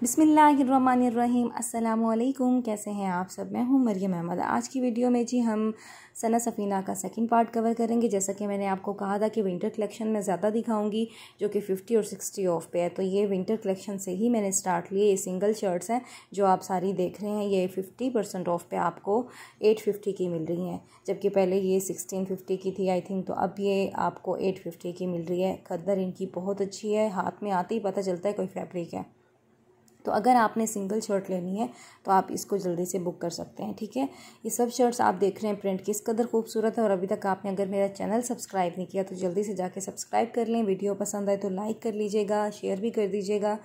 बिसमीम् अल्लाम कैसे हैं आप सब मैं हूँ मरियम अहमद आज की वीडियो में जी हम सना सफ़ीना का सेकंड पार्ट कवर करेंगे जैसा कि मैंने आपको कहा था कि विंटर कलेक्शन में ज़्यादा दिखाऊंगी जो कि 50 और 60 ऑफ पे है तो ये विंटर कलेक्शन से ही मैंने स्टार्ट लिए ये सिंगल शर्ट्स हैं जो आप सारी देख रहे हैं ये फिफ्टी परसेंट ऑफ पे आपको एट फिफ्टी की मिल रही हैं जबकि पहले ये सिक्सटीन फिफ्टी की थी आई थिंक तो अब ये आपको एट फिफ्टी की मिल रही है खदर इनकी बहुत अच्छी है हाथ में आते ही पता चलता है कोई फैब्रिक है तो अगर आपने सिंगल शर्ट लेनी है तो आप इसको जल्दी से बुक कर सकते हैं ठीक है ये सब शर्ट्स आप देख रहे हैं प्रिंट किस कदर खूबसूरत है और अभी तक आपने अगर मेरा चैनल सब्सक्राइब नहीं किया तो जल्दी से जाके सब्सक्राइब कर लें वीडियो पसंद आए तो लाइक कर लीजिएगा शेयर भी कर दीजिएगा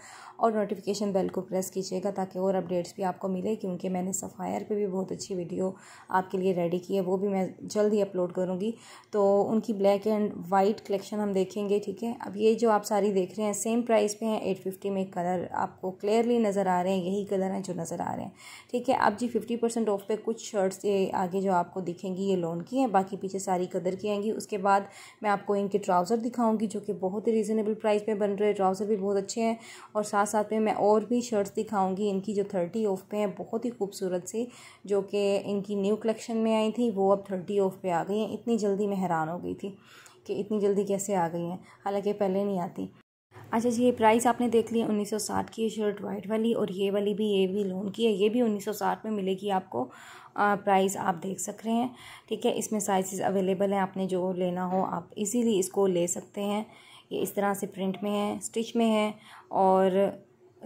और नोटिफिकेशन बेल को प्रेस कीजिएगा ताकि और अपडेट्स भी आपको मिले क्योंकि मैंने सफ़ायर पे भी बहुत अच्छी वीडियो आपके लिए रेडी की है वो भी मैं जल्द ही अपलोड करूँगी तो उनकी ब्लैक एंड वाइट कलेक्शन हम देखेंगे ठीक है अब ये जो आप सारी देख रहे हैं सेम प्राइस पे हैं एट फिफ्टी में कलर आपको क्लियरली नज़र आ रहे हैं यही कलर हैं जो नज़र आ रहे हैं ठीक है अब जी फिफ्टी परसेंट ऑफ पे कुछ शर्ट्स ये आगे जो आपको दिखेंगी ये लोन की हैं बाकी पीछे सारी कदर की आएंगी उसके बाद मैं आपको इनके ट्राउज़र दिखाऊँगी जो कि बहुत ही रीज़नेबल प्राइस में बन रहे ट्राउज़र भी बहुत अच्छे हैं और साथ साथ में मैं और भी शर्ट्स दिखाऊंगी इनकी जो थर्टी ऑफ पे हैं बहुत ही खूबसूरत सी जो कि इनकी न्यू कलेक्शन में आई थी वो अब थर्टी ऑफ पे आ गई हैं इतनी जल्दी मैं हैरान हो गई थी कि इतनी जल्दी कैसे आ गई हैं हालांकि पहले नहीं आती अच्छा जी ये प्राइस आपने देख सौ साठ की ये शर्ट वाइट वाली और ये वाली भी ये भी लोन की है ये भी साठ में मिलेगी आपको प्राइस आप देख सक रहे हैं ठीक है इसमें साइज़ अवेलेबल हैं आपने जो लेना हो आप इजीली इसको ले सकते हैं ये इस तरह से प्रिंट में है स्टिच में है और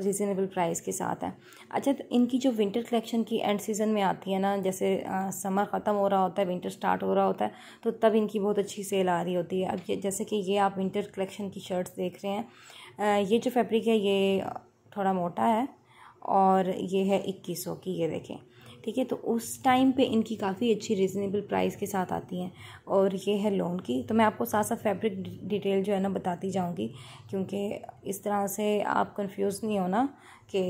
रीज़नेबल प्राइस के साथ है अच्छा तो इनकी जो विंटर कलेक्शन की एंड सीज़न में आती है ना जैसे आ, समर ख़त्म हो रहा होता है विंटर स्टार्ट हो रहा होता है तो तब इनकी बहुत अच्छी सेल आ रही होती है अब ये जैसे कि ये आप विंटर कलेक्शन की शर्ट्स देख रहे हैं आ, ये जो फैब्रिक है ये थोड़ा मोटा है और ये है इक्कीस सौ की ये देखें ठीक है तो उस टाइम पे इनकी काफ़ी अच्छी रिजनेबल प्राइस के साथ आती हैं और ये है लोन की तो मैं आपको साथ साथ फैब्रिक डिटेल जो है ना बताती जाऊँगी क्योंकि इस तरह से आप कंफ्यूज नहीं होना कि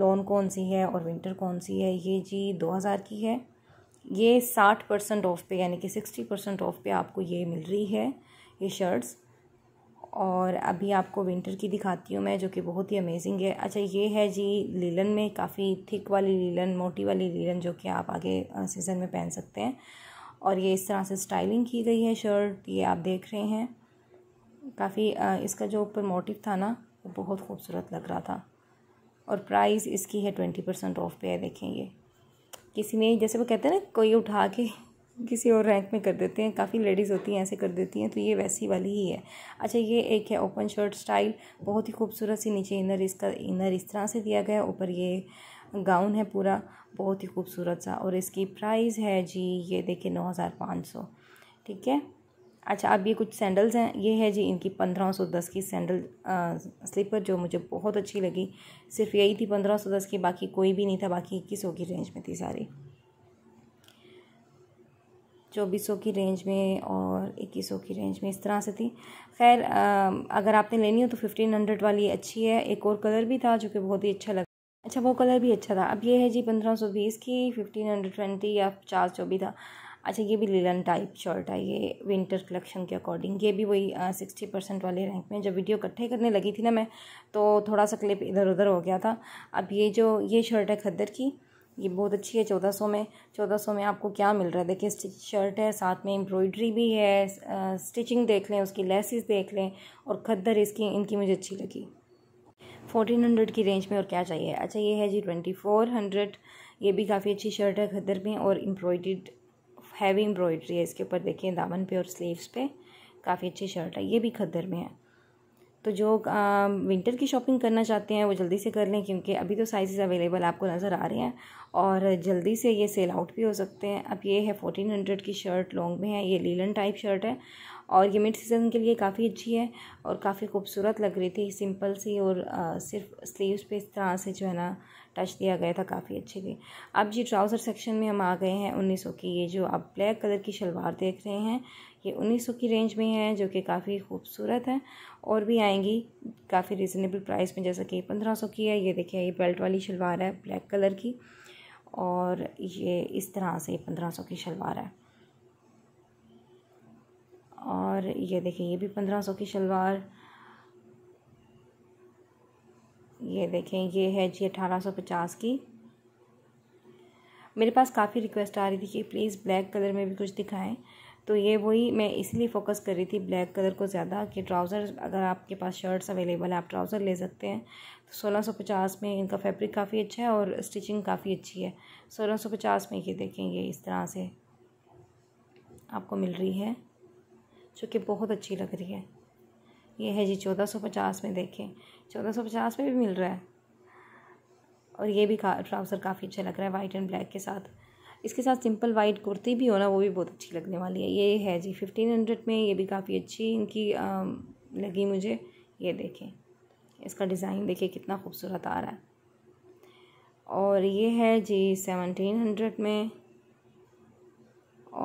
लोन कौन सी है और विंटर कौन सी है ये जी दो हज़ार की है ये साठ परसेंट ऑफ़ पे यानी कि सिक्सटी परसेंट ऑफ़ पे आपको ये मिल रही है ये शर्ट्स और अभी आपको विंटर की दिखाती हूँ मैं जो कि बहुत ही अमेजिंग है अच्छा ये है जी लीलन में काफ़ी थिक वाली लीलन मोटी वाली लीलन जो कि आप आगे सीज़न में पहन सकते हैं और ये इस तरह से स्टाइलिंग की गई है शर्ट ये आप देख रहे हैं काफ़ी इसका जो ऊपर मोटिव था ना वो बहुत खूबसूरत लग रहा था और प्राइस इसकी है ट्वेंटी परसेंट ऑफ पे है देखें ये किसी ने जैसे वो कहते हैं ना कोई उठा के किसी और रैंक में कर देते हैं काफ़ी लेडीज़ होती हैं ऐसे कर देती हैं तो ये वैसी वाली ही है अच्छा ये एक है ओपन शर्ट स्टाइल बहुत ही खूबसूरत सी नीचे इनर इसका इनर इस तरह से दिया गया ऊपर ये गाउन है पूरा बहुत ही खूबसूरत सा और इसकी प्राइस है जी ये देखिए नौ हज़ार पाँच सौ ठीक है अच्छा अब ये कुछ सैंडल्स हैं ये है जी इनकी पंद्रह सौ दस की सैंडल स्लीपर जो मुझे बहुत अच्छी लगी सिर्फ यही थी पंद्रह सौ दस की बाकी कोई भी नहीं था बाकी इक्कीस सौ की रेंज में थी सारी चौबीस सौ की रेंज में और इक्कीस सौ की रेंज में इस तरह से थी खैर अगर आपने लेनी हो तो फिफ्टीन हंड्रेड वाली अच्छी है एक और कलर भी था जो कि बहुत ही अच्छा लगा अच्छा वो कलर भी अच्छा था अब ये है जी पंद्रह सौ बीस की फिफ्टीन हंड्रेड ट्वेंटी या चार सौ भी था अच्छा ये भी लीलन टाइप शर्ट है ये विंटर कलेक्शन के अकॉर्डिंग ये भी वही सिक्सटी परसेंट वाले रैंक में जब वीडियो इकट्ठे करने लगी थी ना मैं तो थोड़ा सा क्लिप इधर उधर हो गया था अब ये जो ये शर्ट है खद्दर की ये बहुत अच्छी है चौदह सौ में चौदह सौ में आपको क्या मिल रहा है देखिए स्टिच शर्ट है साथ में एम्ब्रॉयडरी भी है स्टिचिंग देख लें उसकी लेसिस देख लें और खद्दर इसकी इनकी मुझे अच्छी लगी फोर्टीन हंड्रेड की रेंज में और क्या चाहिए अच्छा ये है जी ट्वेंटी फोर हंड्रेड ये भी काफ़ी अच्छी शर्ट है खद्दर में और एम्ब्रॉयड्रीड हैवी एम्ब्रॉयड्री है इसके ऊपर देखिए दामन पे और स्लीव्स पे काफ़ी अच्छी शर्ट है ये भी खद्दर में है तो जो आ, विंटर की शॉपिंग करना चाहते हैं वो जल्दी से कर लें क्योंकि अभी तो साइज़ अवेलेबल आपको नज़र आ रहे हैं और जल्दी से ये सेल आउट भी हो सकते हैं अब ये है फोर्टीन हंड्रेड की शर्ट लॉन्ग में है ये लीलन टाइप शर्ट है और ये मिड सीज़न के लिए काफ़ी अच्छी है और काफ़ी खूबसूरत लग रही थी सिंपल सी और आ, सिर्फ स्लीव्स पे इस तरह से जो है ना टच दिया गया था काफ़ी अच्छे थी अब जी ट्राउज़र सेक्शन में हम आ गए हैं उन्नीस की ये जो आप ब्लैक कलर की शलवार देख रहे हैं ये उन्नीस सौ की रेंज में है जो कि काफ़ी खूबसूरत है और भी आएंगी काफ़ी रिज़नेबल प्राइस में जैसा कि पंद्रह सौ की है ये देखिए ये बेल्ट वाली शलवार है ब्लैक कलर की और ये इस तरह से पंद्रह सौ की शलवार है और ये देखिए ये भी पंद्रह सौ की शलवार ये देखें ये है जी अठारह सौ पचास की मेरे पास काफ़ी रिक्वेस्ट आ रही थी कि प्लीज़ ब्लैक कलर में भी कुछ दिखाएं तो ये वही मैं इसलिए फोकस कर रही थी ब्लैक कलर को ज़्यादा कि ट्राउज़र अगर आपके पास शर्ट्स अवेलेबल है आप ट्राउज़र ले सकते हैं तो सोलह सौ पचास में इनका फैब्रिक काफ़ी अच्छा है और स्टिचिंग काफ़ी अच्छी है सोलह सौ पचास में ये देखेंगे इस तरह से आपको मिल रही है जो कि बहुत अच्छी लग रही है ये है जी चौदह सौ पचास में देखें चौदह सौ पचास में भी मिल रहा है और ये भी ट्राउज़र काफ़ी अच्छा लग रहा है वाइट एंड ब्लैक के साथ इसके साथ सिंपल वाइट कुर्ती भी हो ना वो भी बहुत अच्छी लगने वाली है ये है जी फिफ्टीन हंड्रेड में ये भी काफ़ी अच्छी इनकी आ, लगी मुझे ये देखें इसका डिज़ाइन देखिए कितना खूबसूरत आ रहा है और ये है जी सेवनटीन हंड्रेड में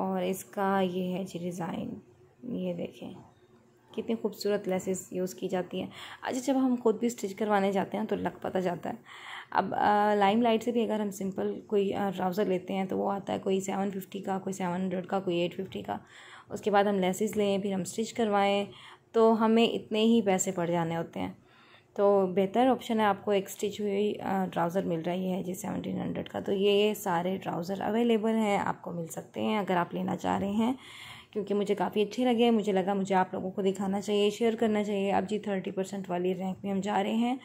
और इसका ये है जी डिज़ाइन ये देखें कितनी खूबसूरत लेसेस यूज़ की जाती हैं अच्छा जब हम खुद भी स्टिच करवाने जाते हैं तो लग पता जाता है अब लाइम लाइट से भी अगर हम सिंपल कोई ट्राउज़र लेते हैं तो वो आता है कोई सेवन फिफ्टी का कोई सेवन हंड्रेड का कोई एट फिफ्टी का उसके बाद हम लेसेस लें फिर हम स्टिच करवाएं तो हमें इतने ही पैसे पड़ जाने होते हैं तो बेहतर ऑप्शन है आपको एक स्टिच हुई ट्राउज़र मिल रही है जी सेवनटीन हंड्रेड का तो ये सारे ट्राउज़र अवेलेबल हैं आपको मिल सकते हैं अगर आप लेना चाह रहे हैं क्योंकि मुझे काफ़ी अच्छे लगे मुझे लगा मुझे आप लोगों को दिखाना चाहिए शेयर करना चाहिए अब जी थर्टी परसेंट वाली रैंक में हम जा रहे हैं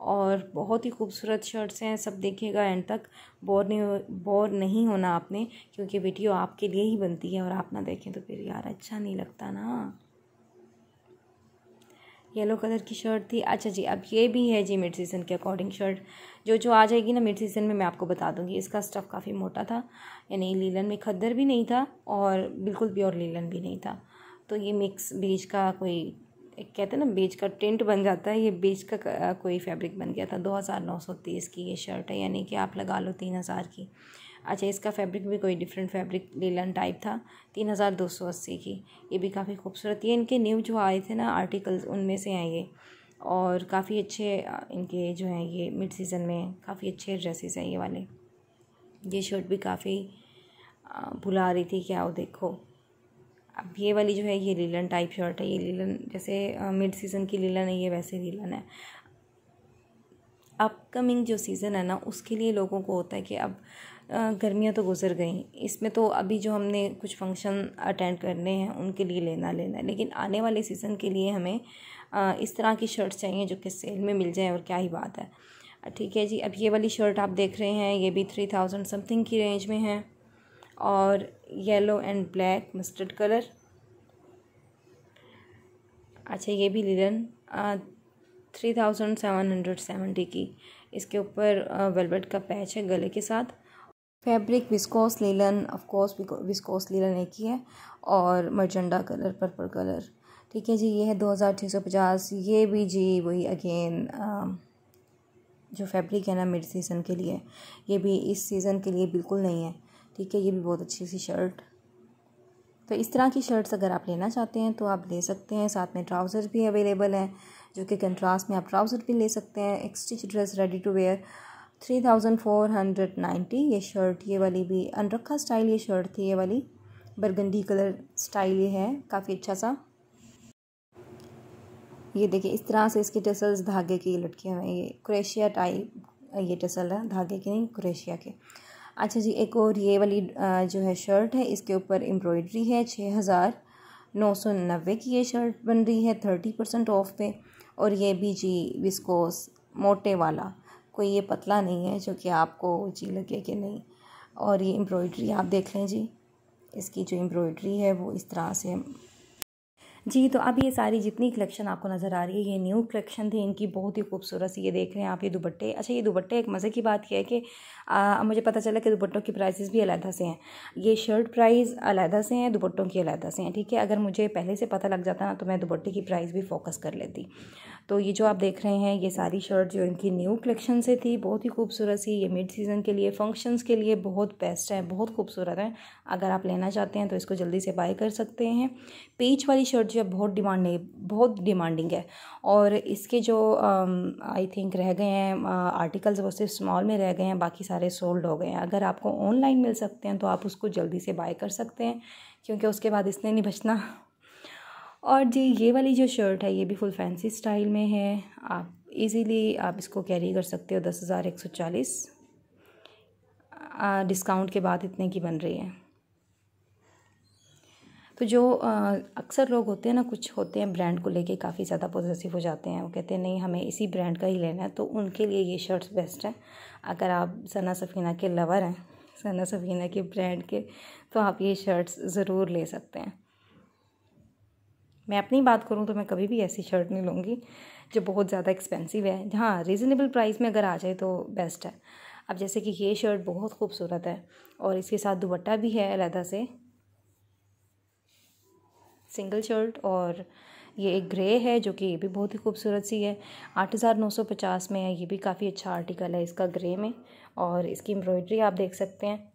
और बहुत ही खूबसूरत शर्ट्स हैं सब देखिएगा एंड तक बोर नहीं बोर नहीं होना आपने क्योंकि वीडियो आपके लिए ही बनती है और आप ना देखें तो फिर यार अच्छा नहीं लगता ना येलो कलर की शर्ट थी अच्छा जी अब ये भी है जी मिड सीज़न के अकॉर्डिंग शर्ट जो जो आ जाएगी ना मिड सीज़न में मैं आपको बता दूंगी इसका स्टफ़ काफ़ी मोटा था यानी लीलन में खद्दर भी नहीं था और बिल्कुल प्योर लीलन भी नहीं था तो ये मिक्स बीज का कोई एक कहते हैं ना बीच का टेंट बन जाता है ये बीच का कोई फैब्रिक बन गया था दो हज़ार नौ सौ तीस की ये शर्ट है यानी कि आप लगा लो तीन हज़ार की अच्छा इसका फैब्रिक भी कोई डिफरेंट फैब्रिक लेलन टाइप था तीन हज़ार दो सौ अस्सी की ये भी काफ़ी खूबसूरत है इनके न्यू जो आए थे ना आर्टिकल्स उनमें से हैं ये और काफ़ी अच्छे इनके जो हैं ये मिड सीज़न में काफ़ी अच्छे ड्रेसेस हैं ये वाले ये शर्ट भी काफ़ी भुला रही थी क्या वो देखो अब ये वाली जो है ये लीलन टाइप शर्ट है ये लीलन जैसे मिड सीज़न की लीलन है ये वैसे लीलन है अपकमिंग जो सीज़न है ना उसके लिए लोगों को होता है कि अब गर्मियाँ तो गुजर गई इसमें तो अभी जो हमने कुछ फंक्शन अटेंड करने हैं उनके लिए लेना लेना है लेकिन आने वाले सीज़न के लिए हमें इस तरह की शर्ट चाहिए जो कि सेल में मिल जाए और क्या ही बात है ठीक है जी अब ये वाली शर्ट आप देख रहे हैं ये भी थ्री थाउजेंड समथिंग की रेंज में है और yellow and black mustard colour अच्छा ये भी linen three thousand seven hundred seventy की इसके ऊपर वेलवेट का पैच है गले के साथ fabric viscose linen of course viscose linen एक ही है और मर्जेंडा कलर पर्पल कलर ठीक है जी ये है दो हज़ार छः सौ पचास ये भी जी वही अगेन जो फैब्रिक है ना मिड सीज़न के लिए ये भी इस सीज़न के लिए बिल्कुल नहीं है ठीक है ये भी बहुत अच्छी सी शर्ट तो इस तरह की शर्ट्स अगर आप लेना चाहते हैं तो आप ले सकते हैं साथ में ट्राउज़र भी अवेलेबल हैं जो कि कंट्रास्ट में आप ट्राउज़र भी ले सकते हैं एक stitch dress ready to wear three thousand four hundred ninety ये शर्ट ये वाली भी अनरखा स्टाइल ये शर्ट थी ये वाली बरगंडी कलर स्टाइल ये है काफ़ी अच्छा सा ये देखिए इस तरह से इसके टसल्स धागे की लटके हुए हैं ये क्रेशिया टाइप ये टसल है धागे के नहीं क्रेशिया के अच्छा जी एक और ये वाली जो है शर्ट है इसके ऊपर एम्ब्रॉयडरी है छः हज़ार नौ सौ नब्बे की ये शर्ट बन रही है थर्टी परसेंट ऑफ पे और ये भी जी विस्कोस मोटे वाला कोई ये पतला नहीं है जो कि आपको जी लगे कि नहीं और ये एम्ब्रॉयडरी आप देख लें जी इसकी जो एम्ब्रॉयडरी है वो इस तरह से जी तो अब ये सारी जितनी कलेक्शन आपको नज़र आ रही है ये न्यू कलेक्शन थी इनकी बहुत ही खूबसूरत सी ये देख रहे हैं आप ये दुपट्टे अच्छा ये दुपट्टे एक मज़े की बात यह है कि आ, मुझे पता चला कि दुपट्टों की प्राइसेस भी अलहदा से हैं ये शर्ट प्राइस अलहदा से हैं दुपट्टों की अलहदा से हैं ठीक है अगर मुझे पहले से पता लग जाता ना तो मैं दुपट्टे की प्राइस भी फोकस कर लेती तो ये जो आप देख रहे हैं ये सारी शर्ट जो इनकी न्यू कलेक्शन से थी बहुत ही खूबसूरत सी ये मिड सीज़न के लिए फंक्शंस के लिए बहुत बेस्ट है बहुत खूबसूरत है अगर आप लेना चाहते हैं तो इसको जल्दी से बाय कर सकते हैं पीच वाली शर्ट जो है बहुत डिमांडिंग बहुत डिमांडिंग है और इसके जो आई um, थिंक रह गए हैं आर्टिकल्स uh, वो सिर्फ स्मॉल में रह गए हैं बाकी सारे सोल्ड हो गए हैं अगर आपको ऑनलाइन मिल सकते हैं तो आप उसको जल्दी से बाय कर सकते हैं क्योंकि उसके बाद इसने नहीं बचना और जी ये वाली जो शर्ट है ये भी फुल फैंसी स्टाइल में है आप इजीली आप इसको कैरी कर सकते हो दस हज़ार एक सौ चालीस डिस्काउंट के बाद इतने की बन रही है तो जो अक्सर लोग होते हैं ना कुछ होते हैं ब्रांड को लेके काफ़ी ज़्यादा पॉजिटिव हो जाते हैं वो कहते हैं नहीं हमें इसी ब्रांड का ही लेना है तो उनके लिए ये शर्ट्स बेस्ट हैं अगर आप सना सफ़ीना के लवर हैं सना सफ़ीना के ब्रांड के तो आप ये शर्ट्स ज़रूर ले सकते हैं मैं अपनी बात करूँ तो मैं कभी भी ऐसी शर्ट नहीं लूँगी जो बहुत ज़्यादा एक्सपेंसिव है हाँ रीज़नेबल प्राइस में अगर आ जाए तो बेस्ट है अब जैसे कि ये शर्ट बहुत खूबसूरत है और इसके साथ दुपट्टा भी है अलहदा से सिंगल शर्ट और ये एक ग्रे है जो कि ये भी बहुत ही खूबसूरत सी है आठ हज़ार नौ सौ पचास में है ये भी काफ़ी अच्छा आर्टिकल है इसका ग्रे में और इसकी एम्ब्रॉयडरी आप देख सकते हैं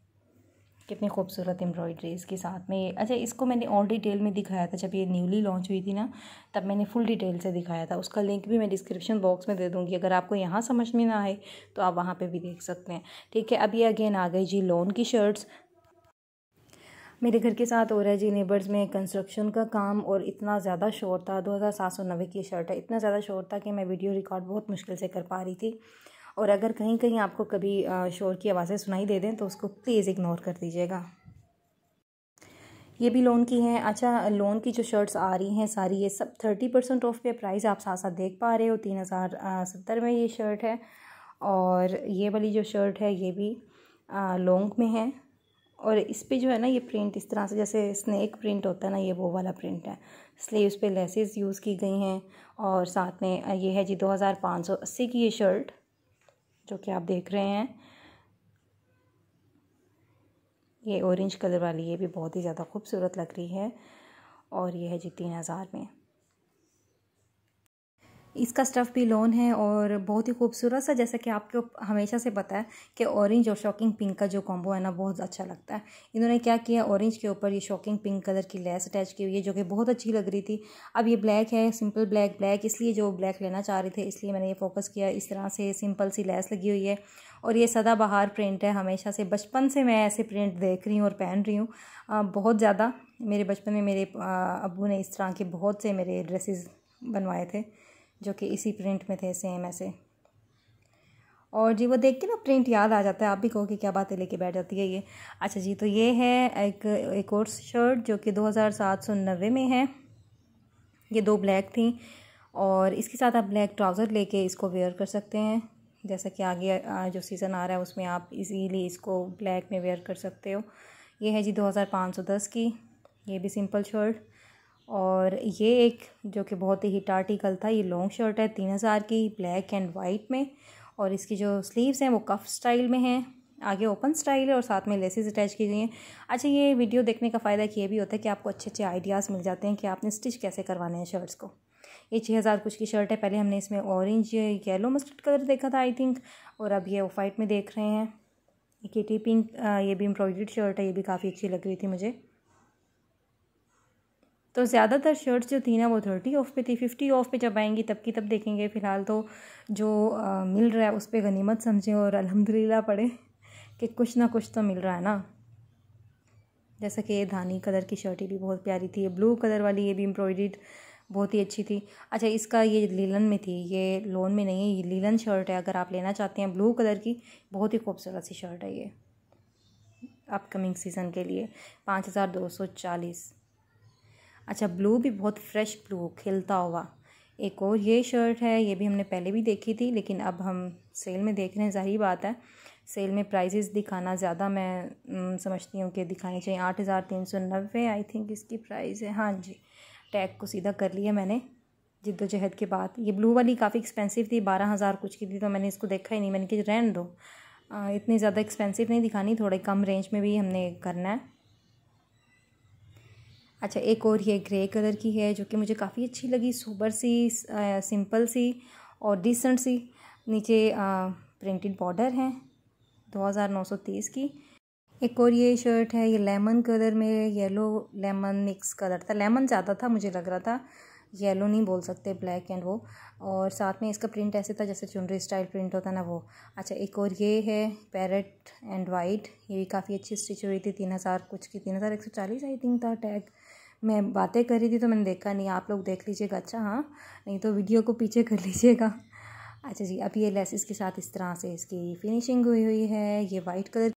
कितनी खूबसूरत एम्ब्रॉयडरी इसके साथ में अच्छा इसको मैंने और डिटेल में दिखाया था जब ये न्यूली लॉन्च हुई थी ना तब मैंने फुल डिटेल से दिखाया था उसका लिंक भी मैं डिस्क्रिप्शन बॉक्स में दे दूँगी अगर आपको यहाँ समझ में ना आए तो आप वहाँ पर भी देख सकते हैं ठीक है अब ये अगेन आ गई जी लॉन की शर्ट्स मेरे घर के साथ हो रहा है जी नेबर्स में कंस्ट्रक्शन का काम और इतना ज़्यादा शोर था दो हज़ार सात सौ नब्बे की शर्ट है इतना ज़्यादा शोर था कि मैं वीडियो रिकॉर्ड बहुत मुश्किल से कर पा रही थी और अगर कहीं कहीं आपको कभी शोर की आवाज़ें सुनाई दे दें तो उसको प्लीज़ इग्नोर कर दीजिएगा ये भी लोन की हैं अच्छा लोन की जो शर्ट्स आ रही हैं सारी ये सब थर्टी परसेंट ऑफ पे प्राइस आप साथ साथ देख पा रहे हो तीन हज़ार सत्तर में ये शर्ट है और ये वाली जो शर्ट है ये भी लॉन्ग में है और इस पर जो है ना ये प्रिंट इस तरह से जैसे स्नैक प्रिंट होता है ना ये वो वाला प्रिंट है स्लीव्स पे लेसेस यूज़ की गई हैं और साथ में ये है जी दो हज़ार पाँच सौ अस्सी की ये शर्ट जो कि आप देख रहे हैं ये ऑरेंज कलर वाली ये भी बहुत ही ज़्यादा खूबसूरत लग रही है और ये है जी तीन हज़ार में इसका स्टफ़ भी लोन है और बहुत ही खूबसूरत सा जैसा कि आपको हमेशा से पता है कि ऑरेंज और शॉकिंग पिंक का जो कॉम्बो है ना बहुत अच्छा लगता है इन्होंने क्या किया ऑरेंज के ऊपर ये शॉकिंग पिंक कलर की लेस अटैच की हुई है जो कि बहुत अच्छी लग रही थी अब ये ब्लैक है सिंपल ब्लैक ब्लैक इसलिए जो ब्लैक लेना चाह रहे थे इसलिए मैंने ये फोकस किया इस तरह से सिंपल सी लेस लगी हुई है और ये सदाबहार प्रिंट है हमेशा से बचपन से मैं ऐसे प्रिंट देख रही हूँ और पहन रही हूँ बहुत ज़्यादा मेरे बचपन में मेरे अबू ने इस तरह के बहुत से मेरे ड्रेसेस बनवाए थे जो कि इसी प्रिंट में थे सेम ऐसे और जी वो देख के ना प्रिंट याद आ जाता है आप भी कहो कि क्या बातें लेके बैठ जाती है ये अच्छा जी तो ये है एक एक और शर्ट जो कि दो हज़ार सात सौ नब्बे में है ये दो ब्लैक थी और इसके साथ आप ब्लैक ट्राउज़र लेके इसको वेयर कर सकते हैं जैसा कि आगे जो सीज़न आ रहा है उसमें आप इजीली इसको ब्लैक में वेयर कर सकते हो ये है जी दो हज़ार पाँच सौ दस की ये भी सिंपल शर्ट और ये एक जो कि बहुत ही हिट आर्टिकल था ये लॉन्ग शर्ट है तीन हज़ार की ब्लैक एंड वाइट में और इसकी जो स्लीव्स हैं वो कफ स्टाइल में हैं आगे ओपन स्टाइल है और साथ में लेसेस अटैच की गई हैं अच्छा ये वीडियो देखने का फ़ायदा ये भी होता है कि आपको अच्छे अच्छे आइडियाज़ मिल जाते हैं कि आपने स्टिच कैसे करवाने हैं शर्ट्स को ये छः हज़ार कुछ की शर्ट है पहले हमने इसमें ऑरेंज येलो मस्टर्ड कलर देखा था आई थिंक और अब ये ऑफ वाइट में देख रहे हैं केटी पिंक ये भी एम्ब्रॉयड शर्ट है ये भी काफ़ी अच्छी लग रही थी मुझे तो ज़्यादातर शर्ट्स जो थी ना वो थर्टी ऑफ पे थी फिफ्टी ऑफ पे जब आएंगी तब की तब देखेंगे फ़िलहाल तो जो आ, मिल रहा है उस पर गनीमत समझें और अलहमदिल्ला पढ़े कि कुछ ना कुछ तो मिल रहा है ना जैसा कि ये धानी कलर की शर्ट भी बहुत प्यारी थी ये ब्लू कलर वाली ये भी एम्ब्रॉयड बहुत ही अच्छी थी अच्छा इसका ये लीलन में थी ये लोन में नहीं है ये लीलन शर्ट है अगर आप लेना चाहते हैं ब्लू कलर की बहुत ही खूबसूरत सी शर्ट है ये अपकमिंग सीज़न के लिए पाँच हज़ार दो सौ चालीस अच्छा ब्लू भी बहुत फ्रेश ब्लू खिलता हुआ एक और ये शर्ट है ये भी हमने पहले भी देखी थी लेकिन अब हम सेल में देख रहे हैं ज़ाहिर बात है सेल में प्राइजेस दिखाना ज़्यादा मैं समझती हूँ कि दिखाने चाहिए आठ हज़ार तीन सौ नब्बे आई थिंक इसकी प्राइस है हाँ जी टैग को सीधा कर लिया मैंने जिद्दोजहद के बाद ये ब्लू वाली काफ़ी एक्सपेंसिव थी बारह हज़ार कुछ की थी तो मैंने इसको देखा ही नहीं मैंने कि रहन दो इतनी ज़्यादा एक्सपेंसिव नहीं दिखानी थोड़े कम रेंज में भी हमने करना है अच्छा एक और ये ग्रे कलर की है जो कि मुझे काफ़ी अच्छी लगी सुबर सी आ, सिंपल सी और डिसेंट सी नीचे आ, प्रिंटेड बॉर्डर है 2930 की एक और ये शर्ट है ये लेमन कलर में येलो लेमन मिक्स कलर था लेमन ज़्यादा था मुझे लग रहा था येलो नहीं बोल सकते ब्लैक एंड वो और साथ में इसका प्रिंट ऐसे था जैसे चुनरी स्टाइल प्रिंट होता ना वो अच्छा एक और ये है पैरट एंड वाइट ये भी काफ़ी अच्छी स्टिच हुई थी तीन हज़ार कुछ की तीन हज़ार एक सौ चालीस आई थिंक था टैग मैं बातें कर रही थी तो मैंने देखा नहीं आप लोग देख लीजिएगा अच्छा हाँ नहीं तो वीडियो को पीछे कर लीजिएगा अच्छा जी अब ये लेसिस के साथ इस तरह से इसकी फिनिशिंग हुई हुई है ये वाइट कलर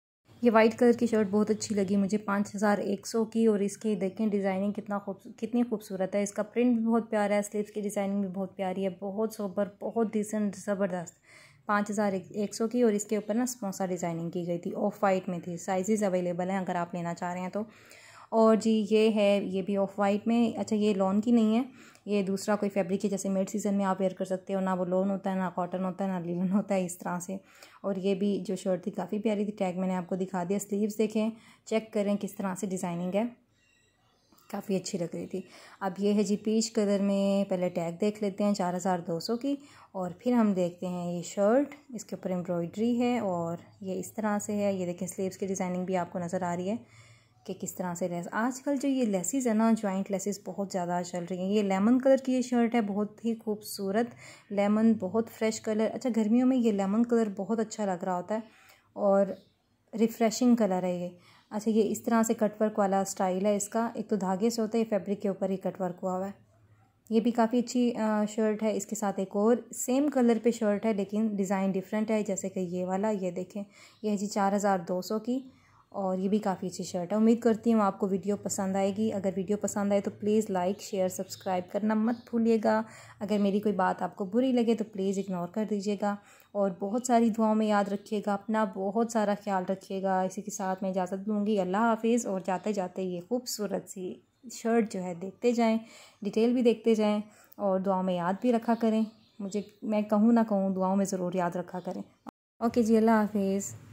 ये वाइट कलर की शर्ट बहुत अच्छी लगी मुझे पाँच हज़ार एक सौ की और इसकी देखें डिज़ाइनिंग कितना खूब कितनी खूबसूरत है इसका प्रिंट भी बहुत प्यारा है स्लीव्स की डिज़ाइनिंग भी बहुत प्यारी है बहुत सोबर बहुत डिसेंट ज़बरदस्त पाँच हज़ार एक सौ की और इसके ऊपर ना स्मोसा डिज़ाइनिंग की गई थी ऑफ वाइट में थी साइजेज़ अवेलेबल हैं अगर आप लेना चाह रहे हैं तो और जी ये है ये भी ऑफ वाइट में अच्छा ये लॉन की नहीं है ये दूसरा कोई फैब्रिक है जैसे मिड सीज़न में आप वेयर कर सकते हो ना वो लोन होता है ना कॉटन होता है ना लिलन होता है इस तरह से और ये भी जो शर्ट थी काफ़ी प्यारी थी टैग मैंने आपको दिखा दिया स्लीव्स देखें चेक करें किस तरह से डिज़ाइनिंग है काफ़ी अच्छी लग रही थी अब ये है जी पीच कलर में पहले टैग देख लेते हैं चार हज़ार दो सौ की और फिर हम देखते हैं ये शर्ट इसके ऊपर एम्ब्रॉयड्री है और ये इस तरह से है ये देखें स्लीव्स की डिज़ाइनिंग भी आपको नज़र आ रही है कि किस तरह से लेस आजकल जो ये लेसिस है ना जॉइंट लेसिस बहुत ज़्यादा चल रही हैं ये लेमन कलर की ये शर्ट है बहुत ही खूबसूरत लेमन बहुत फ्रेश कलर अच्छा गर्मियों में ये लेमन कलर बहुत अच्छा लग रहा होता है और रिफ़्रेशिंग कलर है ये अच्छा ये इस तरह से कटवर्क वाला स्टाइल है इसका एक तो धागे से होता है ये फैब्रिक के ऊपर ही कटवर्क हुआ हुआ है ये भी काफ़ी अच्छी शर्ट है इसके साथ एक और सेम कलर पे शर्ट है लेकिन डिज़ाइन डिफरेंट है जैसे कि ये वाला ये देखें यह जी चार हज़ार दो सौ की और ये भी काफ़ी अच्छी शर्ट है उम्मीद करती हूँ आपको वीडियो पसंद आएगी अगर वीडियो पसंद आए तो प्लीज़ लाइक शेयर सब्सक्राइब करना मत भूलिएगा अगर मेरी कोई बात आपको बुरी लगे तो प्लीज़ इग्नोर कर दीजिएगा और बहुत सारी दुआओं में याद रखिएगा अपना बहुत सारा ख्याल रखिएगा इसी के साथ मैं इजाज़त दूँगी अल्लाह हाफिज़ और जाते जाते ये खूबसूरत सी शर्ट जो है देखते जाएँ डिटेल भी देखते जाएँ और दुआ में याद भी रखा करें मुझे मैं कहूँ ना कहूँ दुआओं में ज़रूर याद रखा करें ओके जी अल्लाह हाफिज़